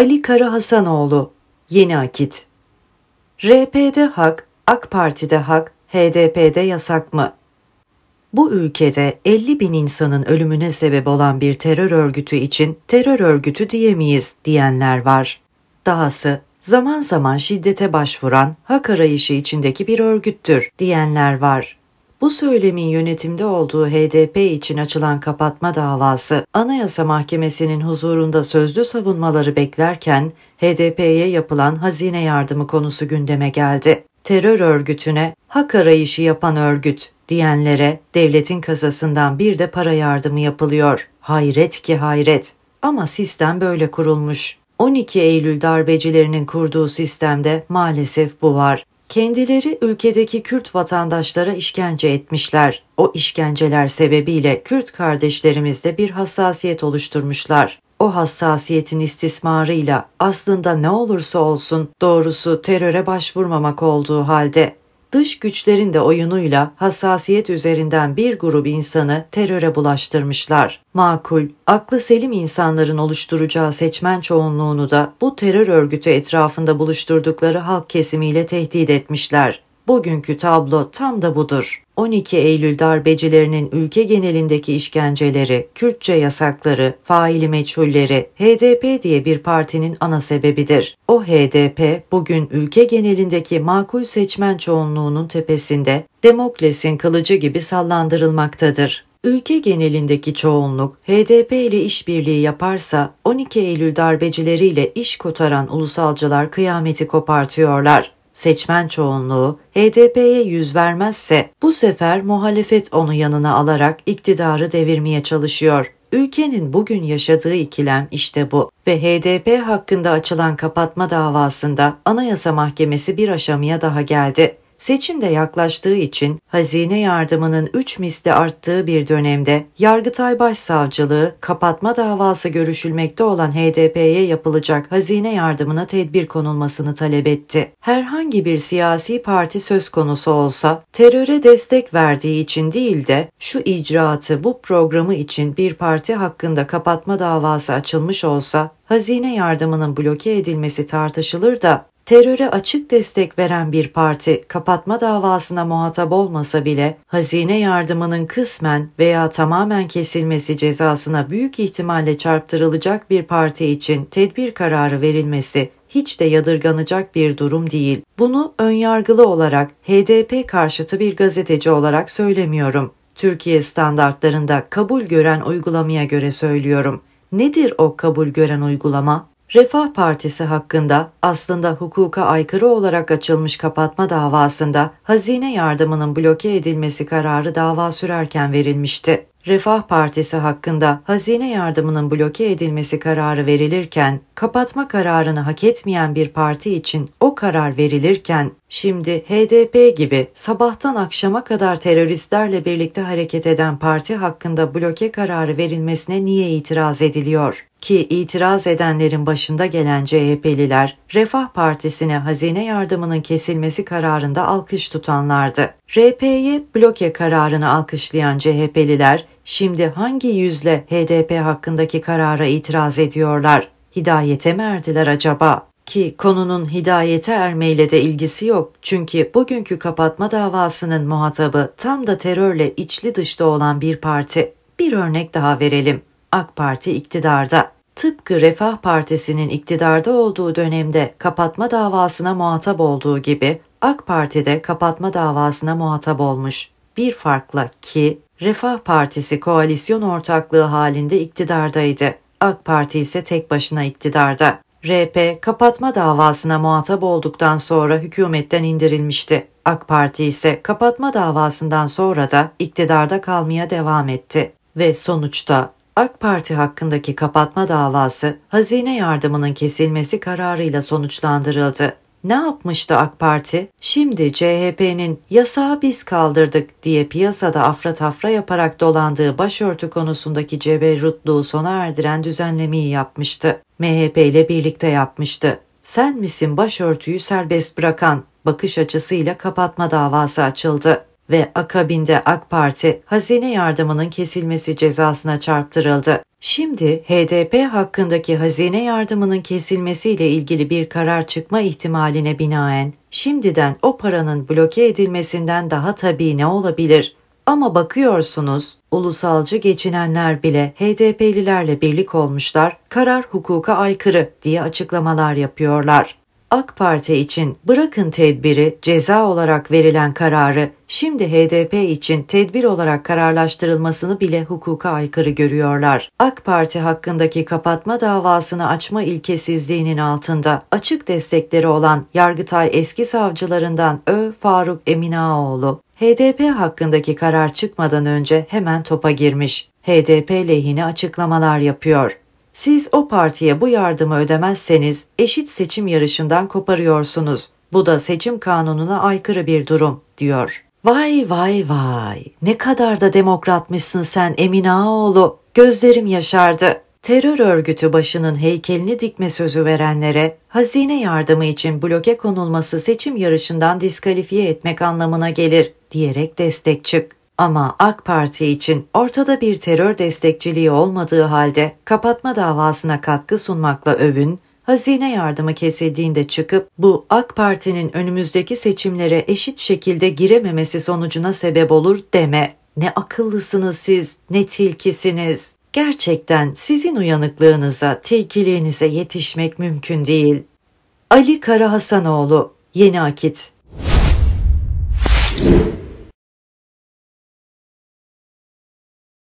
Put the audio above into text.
Ali Kara Hasanoğlu, Yeni Akit. RP'de hak, AK Parti'de hak, HDP'de yasak mı? Bu ülkede 50 bin insanın ölümüne sebep olan bir terör örgütü için terör örgütü diyemeyiz diyenler var. Dahası zaman zaman şiddete başvuran hak arayışı içindeki bir örgüttür diyenler var. Bu söylemin yönetimde olduğu HDP için açılan kapatma davası Anayasa Mahkemesi'nin huzurunda sözlü savunmaları beklerken HDP'ye yapılan hazine yardımı konusu gündeme geldi. Terör örgütüne hak arayışı yapan örgüt diyenlere devletin kasasından bir de para yardımı yapılıyor. Hayret ki hayret. Ama sistem böyle kurulmuş. 12 Eylül darbecilerinin kurduğu sistemde maalesef bu var kendileri ülkedeki Kürt vatandaşlara işkence etmişler. O işkenceler sebebiyle Kürt kardeşlerimizde bir hassasiyet oluşturmuşlar. O hassasiyetin istismarıyla aslında ne olursa olsun doğrusu teröre başvurmamak olduğu halde dış güçlerin de oyunuyla hassasiyet üzerinden bir grup insanı teröre bulaştırmışlar. Makul, aklı selim insanların oluşturacağı seçmen çoğunluğunu da bu terör örgütü etrafında buluşturdukları halk kesimiyle tehdit etmişler. Bugünkü tablo tam da budur. 12 Eylül darbecilerinin ülke genelindeki işkenceleri, Kürtçe yasakları, faili meçhulleri HDP diye bir partinin ana sebebidir. O HDP bugün ülke genelindeki makul seçmen çoğunluğunun tepesinde Demokles'in kılıcı gibi sallandırılmaktadır. Ülke genelindeki çoğunluk HDP ile işbirliği yaparsa 12 Eylül darbecileriyle iş kotaran ulusalcılar kıyameti kopartıyorlar. Seçmen çoğunluğu HDP'ye yüz vermezse bu sefer muhalefet onu yanına alarak iktidarı devirmeye çalışıyor. Ülkenin bugün yaşadığı ikilem işte bu ve HDP hakkında açılan kapatma davasında Anayasa Mahkemesi bir aşamaya daha geldi. Seçim de yaklaştığı için hazine yardımının 3 misli arttığı bir dönemde Yargıtay Başsavcılığı kapatma davası görüşülmekte olan HDP'ye yapılacak hazine yardımına tedbir konulmasını talep etti. Herhangi bir siyasi parti söz konusu olsa teröre destek verdiği için değil de şu icraatı bu programı için bir parti hakkında kapatma davası açılmış olsa hazine yardımının bloke edilmesi tartışılır da teröre açık destek veren bir parti kapatma davasına muhatap olmasa bile hazine yardımının kısmen veya tamamen kesilmesi cezasına büyük ihtimalle çarptırılacak bir parti için tedbir kararı verilmesi hiç de yadırganacak bir durum değil. Bunu önyargılı olarak HDP karşıtı bir gazeteci olarak söylemiyorum. Türkiye standartlarında kabul gören uygulamaya göre söylüyorum. Nedir o kabul gören uygulama? Refah Partisi hakkında aslında hukuka aykırı olarak açılmış kapatma davasında hazine yardımının bloke edilmesi kararı dava sürerken verilmişti. Refah Partisi hakkında hazine yardımının bloke edilmesi kararı verilirken, kapatma kararını hak etmeyen bir parti için o karar verilirken Şimdi HDP gibi sabahtan akşama kadar teröristlerle birlikte hareket eden parti hakkında bloke kararı verilmesine niye itiraz ediliyor? Ki itiraz edenlerin başında gelen CHP'liler Refah Partisi'ne hazine yardımının kesilmesi kararında alkış tutanlardı. RP'yi bloke kararını alkışlayan CHP'liler şimdi hangi yüzle HDP hakkındaki karara itiraz ediyorlar? Hidayete mi erdiler acaba? Ki konunun hidayete ermeyle de ilgisi yok çünkü bugünkü kapatma davasının muhatabı tam da terörle içli dışlı olan bir parti. Bir örnek daha verelim. AK Parti iktidarda. Tıpkı Refah Partisi'nin iktidarda olduğu dönemde kapatma davasına muhatap olduğu gibi AK Parti de kapatma davasına muhatap olmuş. Bir farkla ki Refah Partisi koalisyon ortaklığı halinde iktidardaydı. AK Parti ise tek başına iktidarda. RP kapatma davasına muhatap olduktan sonra hükümetten indirilmişti. AK Parti ise kapatma davasından sonra da iktidarda kalmaya devam etti ve sonuçta AK Parti hakkındaki kapatma davası hazine yardımının kesilmesi kararıyla sonuçlandırıldı. Ne yapmıştı AK Parti? Şimdi CHP'nin yasağı biz kaldırdık diye piyasada afra tafra yaparak dolandığı başörtü konusundaki ceberrutluğu sona erdiren düzenlemeyi yapmıştı. MHP ile birlikte yapmıştı. Sen misin başörtüyü serbest bırakan bakış açısıyla kapatma davası açıldı ve akabinde AK Parti hazine yardımının kesilmesi cezasına çarptırıldı. Şimdi HDP hakkındaki hazine yardımının kesilmesiyle ilgili bir karar çıkma ihtimaline binaen şimdiden o paranın bloke edilmesinden daha tabii ne olabilir? Ama bakıyorsunuz ulusalcı geçinenler bile HDP'lilerle birlik olmuşlar, karar hukuka aykırı diye açıklamalar yapıyorlar. AK Parti için bırakın tedbiri ceza olarak verilen kararı şimdi HDP için tedbir olarak kararlaştırılmasını bile hukuka aykırı görüyorlar. AK Parti hakkındaki kapatma davasını açma ilkesizliğinin altında açık destekleri olan Yargıtay eski savcılarından Ö. Faruk Eminaoğlu, HDP hakkındaki karar çıkmadan önce hemen topa girmiş. HDP lehine açıklamalar yapıyor. Siz o partiye bu yardımı ödemezseniz eşit seçim yarışından koparıyorsunuz. Bu da seçim kanununa aykırı bir durum, diyor. Vay vay vay, ne kadar da demokratmışsın sen Emin Ağaoğlu. Gözlerim yaşardı. Terör örgütü başının heykelini dikme sözü verenlere hazine yardımı için bloke konulması seçim yarışından diskalifiye etmek anlamına gelir diyerek destek çık. Ama AK Parti için ortada bir terör destekçiliği olmadığı halde kapatma davasına katkı sunmakla övün, hazine yardımı kesildiğinde çıkıp bu AK Parti'nin önümüzdeki seçimlere eşit şekilde girememesi sonucuna sebep olur deme. Ne akıllısınız siz, ne tilkisiniz. Gerçekten sizin uyanıklığınıza, tilkiliğinize yetişmek mümkün değil. Ali Kara Hasanoğlu, Yeni Akit